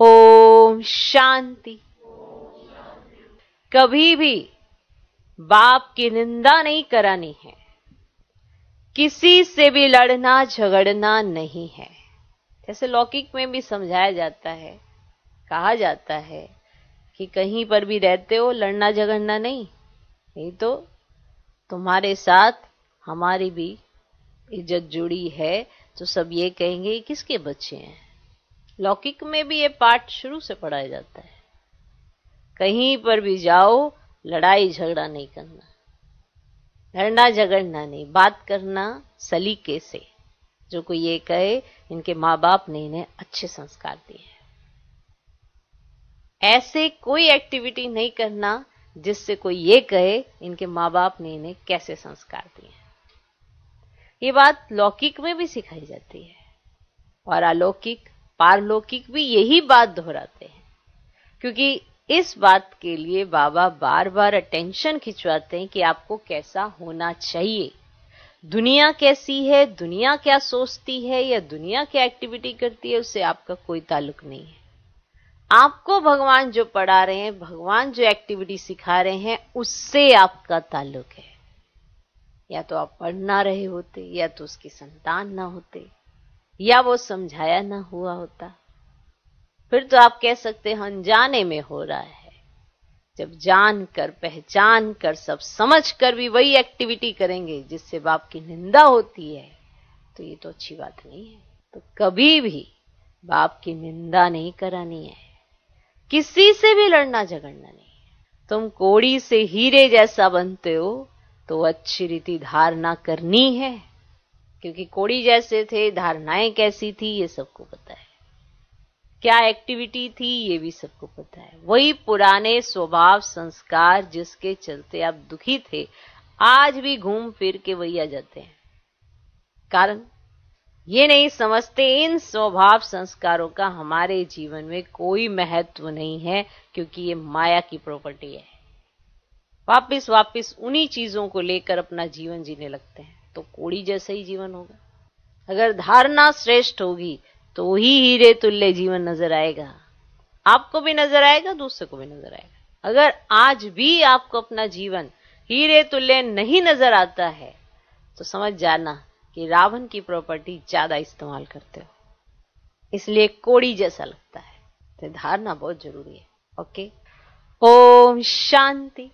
ओम शांति कभी भी बाप की निंदा नहीं करानी है किसी से भी लड़ना झगड़ना नहीं है जैसे लौकिक में भी समझाया जाता है कहा जाता है कि कहीं पर भी रहते हो लड़ना झगड़ना नहीं नहीं तो तुम्हारे साथ हमारी भी इज्जत जुड़ी है तो सब ये कहेंगे किसके बच्चे हैं लौकिक में भी ये पाठ शुरू से पढ़ाया जाता है कहीं पर भी जाओ लड़ाई झगड़ा नहीं करना लड़ना झगड़ना नहीं बात करना सलीके से जो कोई ये कहे इनके माँ बाप ने इन्हें अच्छे संस्कार दिए हैं ऐसे कोई एक्टिविटी नहीं करना जिससे कोई ये कहे इनके माँ बाप ने इन्हें कैसे संस्कार दिए हैं ये बात लौकिक में भी सिखाई जाती है और अलौकिक पारलौकिक भी यही बात दोहराते हैं क्योंकि इस बात के लिए बाबा बार बार अटेंशन खिंचवाते हैं कि आपको कैसा होना चाहिए दुनिया कैसी है दुनिया क्या सोचती है या दुनिया क्या एक्टिविटी करती है उससे आपका कोई ताल्लुक नहीं है आपको भगवान जो पढ़ा रहे हैं भगवान जो एक्टिविटी सिखा रहे हैं उससे आपका ताल्लुक है या तो आप पढ़ ना रहे होते या तो उसकी संतान ना होते या वो समझाया ना हुआ होता फिर तो आप कह सकते हैं अनजाने में हो रहा है जब जान कर पहचान कर सब समझ कर भी वही एक्टिविटी करेंगे जिससे बाप की निंदा होती है तो ये तो अच्छी बात नहीं है तो कभी भी बाप की निंदा नहीं करानी है किसी से भी लड़ना झगड़ना नहीं तुम कोड़ी से हीरे जैसा बनते हो तो अच्छी रीति धारणा करनी है क्योंकि कोड़ी जैसे थे धारणाएं कैसी थी ये सबको पता है क्या एक्टिविटी थी ये भी सबको पता है वही पुराने स्वभाव संस्कार जिसके चलते आप दुखी थे आज भी घूम फिर के वही आ जाते हैं कारण ये नहीं समझते इन स्वभाव संस्कारों का हमारे जीवन में कोई महत्व नहीं है क्योंकि ये माया की प्रॉपर्टी है वापिस वापिस उन्हीं चीजों को लेकर अपना जीवन जीने लगते हैं तो कोड़ी जैसा ही जीवन होगा अगर धारणा श्रेष्ठ होगी तो ही हीरे तुल्य जीवन नजर आएगा आपको भी नजर आएगा दूसरे को भी नजर आएगा अगर आज भी आपको अपना जीवन हीरे तुल्य नहीं नजर आता है तो समझ जाना कि रावण की प्रॉपर्टी ज्यादा इस्तेमाल करते हो इसलिए कोड़ी जैसा लगता है तो धारणा बहुत जरूरी है ओके ओम शांति